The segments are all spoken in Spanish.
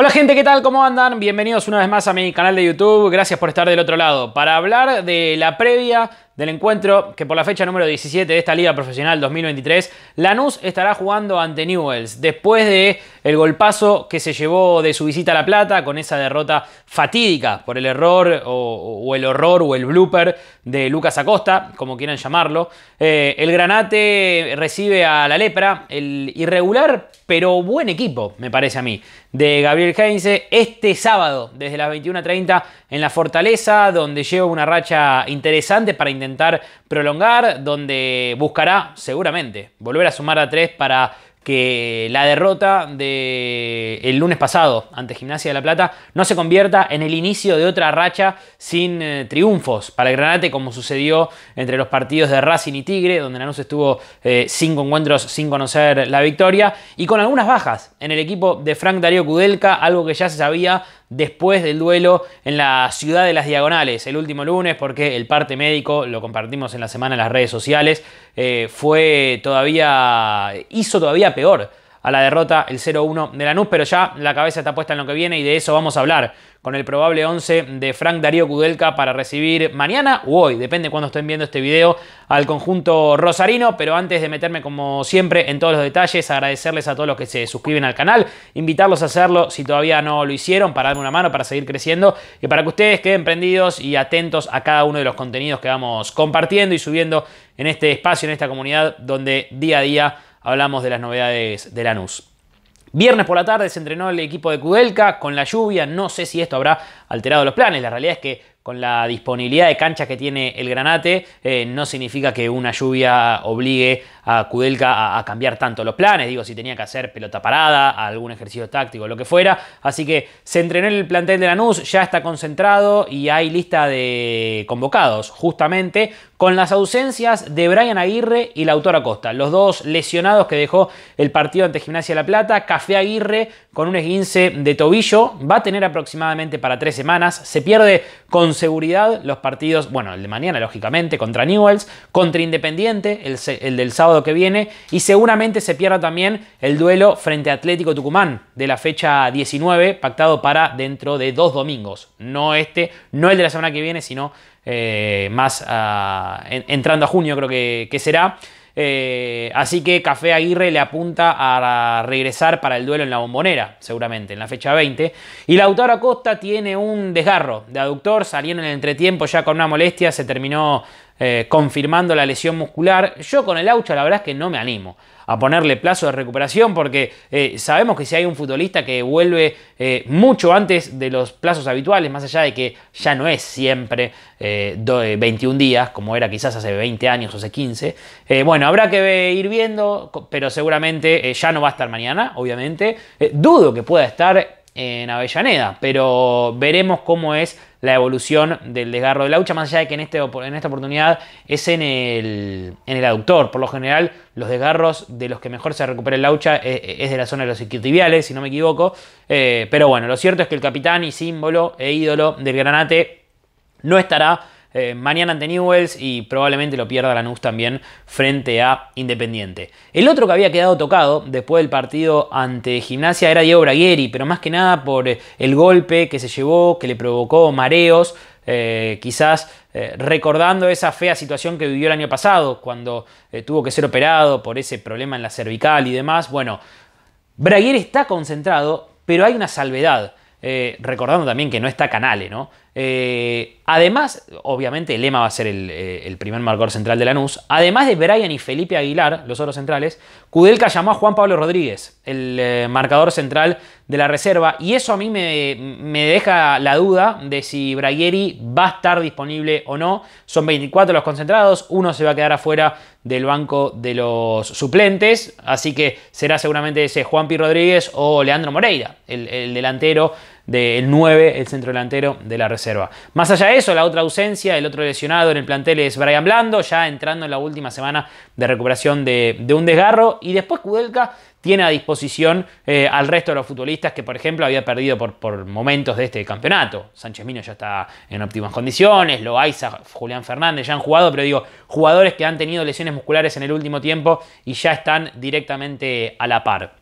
Hola gente, ¿qué tal? ¿Cómo andan? Bienvenidos una vez más a mi canal de YouTube. Gracias por estar del otro lado. Para hablar de la previa del encuentro que por la fecha número 17 de esta Liga Profesional 2023, Lanús estará jugando ante Newells después de el golpazo que se llevó de su visita a La Plata con esa derrota fatídica por el error o, el horror o el blooper de Lucas Acosta, como quieran llamarlo. Eh, el Granate recibe a la Lepra, el irregular pero buen equipo, me parece a mí, de Gabriel Heinze este sábado desde las 21:30 en la Fortaleza, donde lleva una racha interesante para intentar intentar prolongar, donde buscará seguramente volver a sumar a tres para que la derrota de el lunes pasado ante Gimnasia de la Plata no se convierta en el inicio de otra racha sin eh, triunfos para el Granate, como sucedió entre los partidos de Racing y Tigre, donde Lanús estuvo eh, cinco encuentros sin conocer la victoria, y con algunas bajas en el equipo de Frank Darío Kudelka, algo que ya se sabía después del duelo en la ciudad de las diagonales, el último lunes, porque el parte médico, lo compartimos en la semana en las redes sociales, eh, fue todavía, hizo todavía peor a la derrota, el 0-1 de Lanús, pero ya la cabeza está puesta en lo que viene y de eso vamos a hablar con el probable 11 de Frank Darío Kudelka para recibir mañana o hoy, depende cuando estén viendo este video, al conjunto rosarino. Pero antes de meterme como siempre en todos los detalles, agradecerles a todos los que se suscriben al canal, invitarlos a hacerlo si todavía no lo hicieron, para darme una mano, para seguir creciendo y para que ustedes queden prendidos y atentos a cada uno de los contenidos que vamos compartiendo y subiendo en este espacio, en esta comunidad donde día a día hablamos de las novedades de Lanús. Viernes por la tarde se entrenó el equipo de Kudelka con la lluvia. No sé si esto habrá alterado los planes. La realidad es que con la disponibilidad de canchas que tiene el Granate, eh, no significa que una lluvia obligue a Kudelka a, cambiar tanto los planes. Digo, si tenía que hacer pelota parada, algún ejercicio táctico, lo que fuera. Así que se entrenó el plantel de Lanús, ya está concentrado y hay lista de convocados, justamente con las ausencias de Brian Aguirre y autora Acosta, los dos lesionados que dejó el partido ante Gimnasia La Plata. Café Aguirre con un esguince de tobillo va a tener aproximadamente para tres semanas. Se pierde con seguridad los partidos, bueno, el de mañana lógicamente contra Newells, contra Independiente, el, el del sábado que viene, y seguramente se pierda también el duelo frente a Atlético Tucumán de la fecha 19, pactado para dentro de dos domingos. No este, no el de la semana que viene, sino eh, más ah, entrando a junio creo que, será. Eh, así que Café Aguirre le apunta a regresar para el duelo en la bombonera, seguramente, en la fecha 20. Y Lautaro Acosta tiene un desgarro de aductor, saliendo en el entretiempo ya con una molestia, se terminó eh, confirmando la lesión muscular. Yo con el Aucha la verdad es que no me animo a ponerle plazo de recuperación porque eh, sabemos que si hay un futbolista que vuelve eh, mucho antes de los plazos habituales, más allá de que ya no es siempre 21 días como era quizás hace 20 años o hace 15, bueno, habrá que ir viendo, pero seguramente ya no va a estar mañana, obviamente. dudo que pueda estar en Avellaneda, pero veremos cómo es la evolución del desgarro de la hucha, más allá de que en, este, en esta oportunidad es en el, en el, aductor. Por lo general, los desgarros de los que mejor se recupera el laucha es, eh, eh, es de la zona de los isquiotibiales, si no me equivoco. Eh, pero bueno, lo cierto es que el capitán y símbolo e ídolo del granate no estará eh, mañana ante Newells y probablemente lo pierda Lanús también frente a Independiente. El otro que había quedado tocado después del partido ante Gimnasia era Diego Bragheri, pero más que nada por eh, el golpe que se llevó, que le provocó mareos, eh, quizás recordando esa fea situación que vivió el año pasado, cuando tuvo que ser operado por ese problema en la cervical y demás. Bueno, Bragieri está concentrado, pero hay una salvedad. recordando también que no está Canale, ¿no? Eh, además, obviamente, el lema va a ser eh, el, primer marcador central de Lanús. Además de Brian y Felipe Aguilar, los otros centrales, Kudelka llamó a Juan Pablo Rodríguez, el eh, marcador central de la reserva. Y eso a mí me, deja la duda de si Bragieri va a estar disponible o no. Son 24 los concentrados, uno se va a quedar afuera del banco de los suplentes. Así que será seguramente ese Juan P. Rodríguez o Leandro Moreira, el delantero del 9, el centro delantero de la reserva. Más allá de eso, la otra ausencia, el otro lesionado en el plantel es Brian Blando, ya entrando en la última semana de recuperación de, un desgarro. Y después Kudelka tiene a disposición eh, al resto de los futbolistas que, por ejemplo, había perdido por, por momentos de este campeonato. Sánchez Mino ya está en óptimas condiciones, Loaiza, Julián Fernández ya han jugado, pero digo, jugadores que han tenido lesiones musculares en el último tiempo y ya están directamente a la par.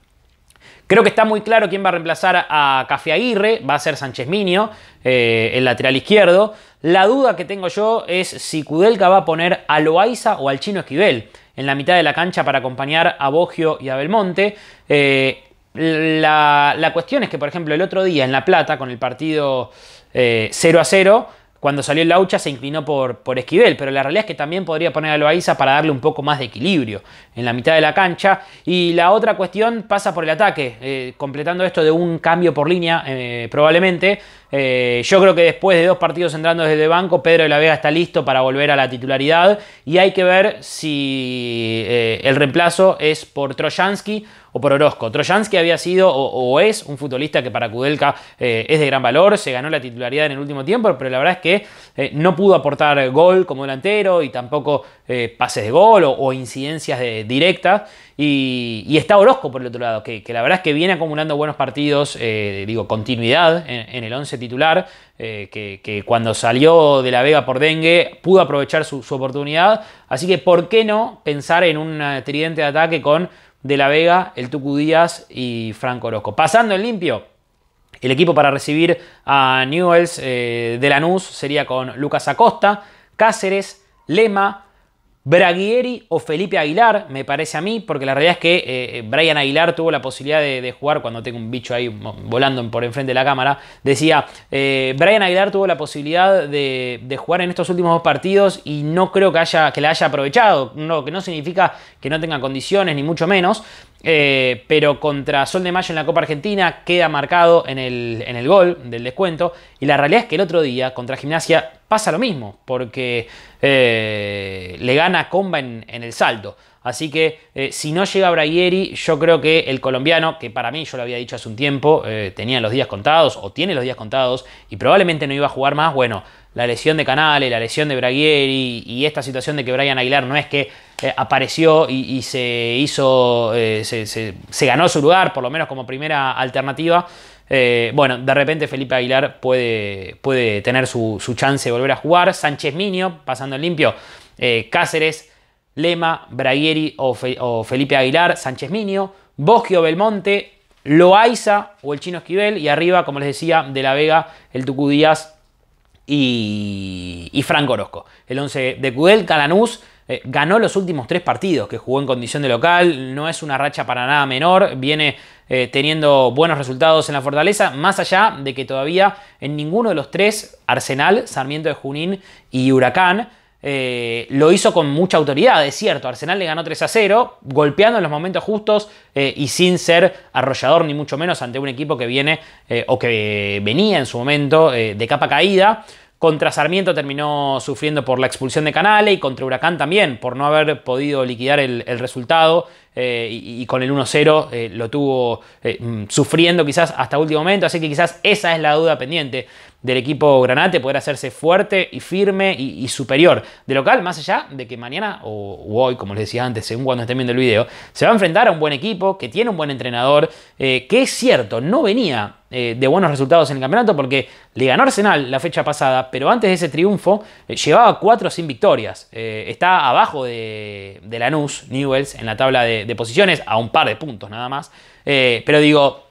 Creo que está muy claro quién va a reemplazar a Café Aguirre, va a ser Sánchez Minio, eh, el lateral izquierdo. La duda que tengo yo es si Kudelka va a poner a Loaiza o al Chino Esquivel en la mitad de la cancha para acompañar a Bogio y a Belmonte. Eh, la, cuestión es que, por ejemplo, el otro día en La Plata, con el partido 0 eh, a 0, cuando salió Laucha se inclinó por, por Esquivel, pero la realidad es que también podría poner a Loaiza para darle un poco más de equilibrio en la mitad de la cancha. Y la otra cuestión pasa por el ataque, eh, completando esto de un cambio por línea eh, probablemente. Eh, yo creo que después de dos partidos entrando desde el banco, Pedro de la Vega está listo para volver a la titularidad y hay que ver si eh, el reemplazo es por Trojansky o por Orozco. Trojansky había sido o, es un futbolista que para Kudelka eh, es de gran valor, se ganó la titularidad en el último tiempo, pero la verdad es que no pudo aportar gol como delantero y tampoco pases de gol o, incidencias directas. Y, está Orozco por el otro lado, que, la verdad es que viene acumulando buenos partidos, eh, digo, continuidad en, el 11 titular, eh, que, cuando salió de la Vega por dengue pudo aprovechar su, oportunidad. Así que, ¿por qué no pensar en un eh, tridente de ataque con De la Vega, el Tucu Díaz y Franco Orozco? Pasando en limpio, el equipo para recibir a Newells de Lanús sería con Lucas Acosta, Cáceres, Lema, Braguieri o Felipe Aguilar, me parece a mí, porque la realidad es que eh, eh, Brian Aguilar tuvo la posibilidad de, jugar, cuando tengo un bicho ahí volando por enfrente de la cámara, decía, eh, Brian Aguilar tuvo la posibilidad de, jugar en estos últimos dos partidos y no creo que, haya, que la haya aprovechado, no, que no significa que no tenga condiciones, ni mucho menos, eh, pero contra Sol de Mayo en la Copa Argentina queda marcado en el, gol del descuento. Y la realidad es que el otro día contra Gimnasia pasa lo mismo, porque eh, le gana Comba en, en el salto. Así que eh, si no llega Braguieri, yo creo que el colombiano, que para mí yo lo había dicho hace un tiempo, eh, tenía los días contados o tiene los días contados y probablemente no iba a jugar más, bueno, la lesión de Canales, la lesión de Braguieri y esta situación de que Brian Aguilar no es que eh, apareció y, se hizo, se, ganó su lugar, por lo menos como primera alternativa. bueno, de repente Felipe Aguilar puede, puede tener su, su, chance de volver a jugar. Sánchez Minio, pasando en limpio. Cáceres Lema, Bragheri o, Felipe Aguilar, Sánchez Minio, Bosquio Belmonte, Loaiza o el Chino Esquivel. Y arriba, como les decía, De la Vega, el Tucudíaz y, y Franco Orozco. El 11 de Cudel, Calanús. Eh, ganó los últimos tres partidos que jugó en condición de local, no es una racha para nada menor, viene eh, teniendo buenos resultados en la fortaleza, más allá de que todavía en ninguno de los tres, Arsenal, Sarmiento de Junín y Huracán, eh, lo hizo con mucha autoridad, es cierto. Arsenal le ganó 3 a 0, golpeando en los momentos justos eh, y sin ser arrollador ni mucho menos ante un equipo que viene eh, o que venía en su momento de capa caída. Contra Sarmiento terminó sufriendo por la expulsión de Canale y contra Huracán también, por no haber podido liquidar el, el resultado eh, y, con el 1-0 eh, lo tuvo eh, mm, sufriendo quizás hasta último momento, así que quizás esa es la duda pendiente del equipo Granate, poder hacerse fuerte y firme y, superior de local, más allá de que mañana o, hoy, como les decía antes, según cuando estén viendo el video, se va a enfrentar a un buen equipo, que tiene un buen entrenador, que es cierto, no venía de buenos resultados en el campeonato porque le ganó Arsenal la fecha pasada, pero antes de ese triunfo llevaba cuatro sin victorias, está abajo de, de Lanús, Newells, en la tabla de, de, posiciones, a un par de puntos nada más. Eh, pero digo,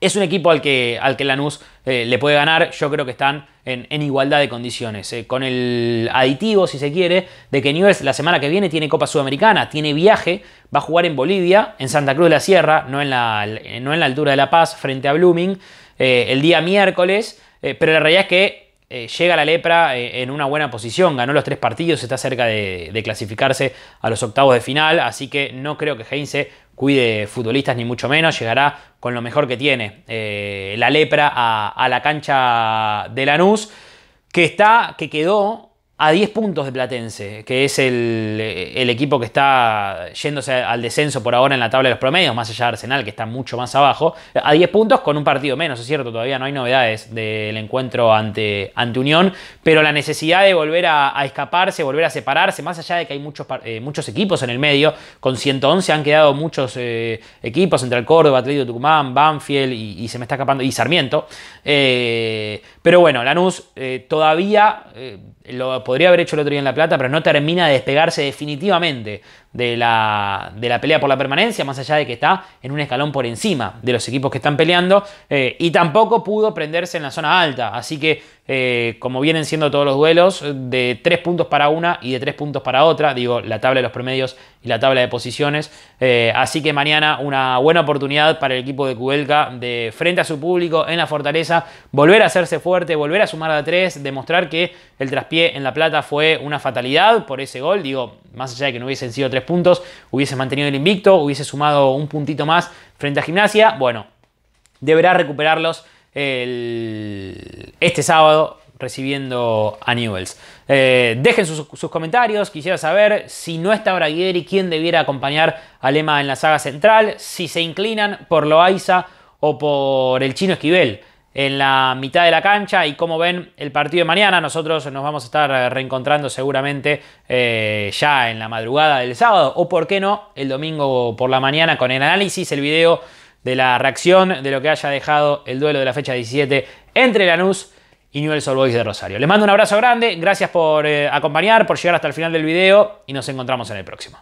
es un equipo al que, al que Lanús eh, le puede ganar. Yo creo que están en, igualdad de condiciones. Eh, con el aditivo, si se quiere, de que Newell's la semana que viene tiene Copa Sudamericana, tiene viaje, va a jugar en Bolivia, en Santa Cruz de la Sierra, no en la, no en la altura de La Paz, frente a Blooming, el día miércoles. pero la realidad es que eh, llega la lepra eh, en una buena posición, ganó los tres partidos, está cerca de, clasificarse a los octavos de final, así que no creo que Heinze cuide futbolistas ni mucho menos, llegará con lo mejor que tiene eh, la lepra a, la cancha de Lanús, que está, que quedó a 10 puntos de Platense, que es el, equipo que está yéndose al descenso por ahora en la tabla de los promedios, más allá de Arsenal, que está mucho más abajo, a 10 puntos con un partido menos, es cierto, todavía no hay novedades del encuentro ante, ante Unión, pero la necesidad de volver a, escaparse, volver a separarse, más allá de que hay muchos, eh, muchos equipos en el medio, con 111 han quedado muchos eh, equipos entre el Córdoba, Atlético Tucumán, Banfield y, se me está escapando, y Sarmiento, eh, pero bueno, Lanús eh, todavía eh, lo podría haber hecho el otro día en La Plata, pero no termina de despegarse definitivamente de la, de la pelea por la permanencia, más allá de que está en un escalón por encima de los equipos que están peleando, eh, y tampoco pudo prenderse en la zona alta. Así que, eh, como vienen siendo todos los duelos, de tres puntos para una y de tres puntos para otra, digo, la tabla de los promedios y la tabla de posiciones. Eh, así que mañana una buena oportunidad para el equipo de Cubelca de frente a su público en la fortaleza, volver a hacerse fuerte, volver a sumar a tres demostrar que el traspié en La Plata fue una fatalidad por ese gol, digo, más allá de que no hubiesen sido tres puntos, hubiese mantenido el invicto, hubiese sumado un puntito más frente a Gimnasia. Bueno, deberá recuperarlos este sábado recibiendo a Newells. Eh, dejen sus, sus, comentarios, quisiera saber si no está Braguieri, quién debiera acompañar a Lema en la saga central, si se inclinan por Loaiza o por el chino Esquivel en la mitad de la cancha y como ven el partido de mañana. Nosotros nos vamos a estar eh, reencontrando seguramente eh, ya en la madrugada del sábado o por qué no el domingo por la mañana con el análisis, el video de la reacción de lo que haya dejado el duelo de la fecha 17 entre Lanús y Newell's Old Boys de Rosario. Les mando un abrazo grande, gracias por eh, acompañar, por llegar hasta el final del video y nos encontramos en el próximo.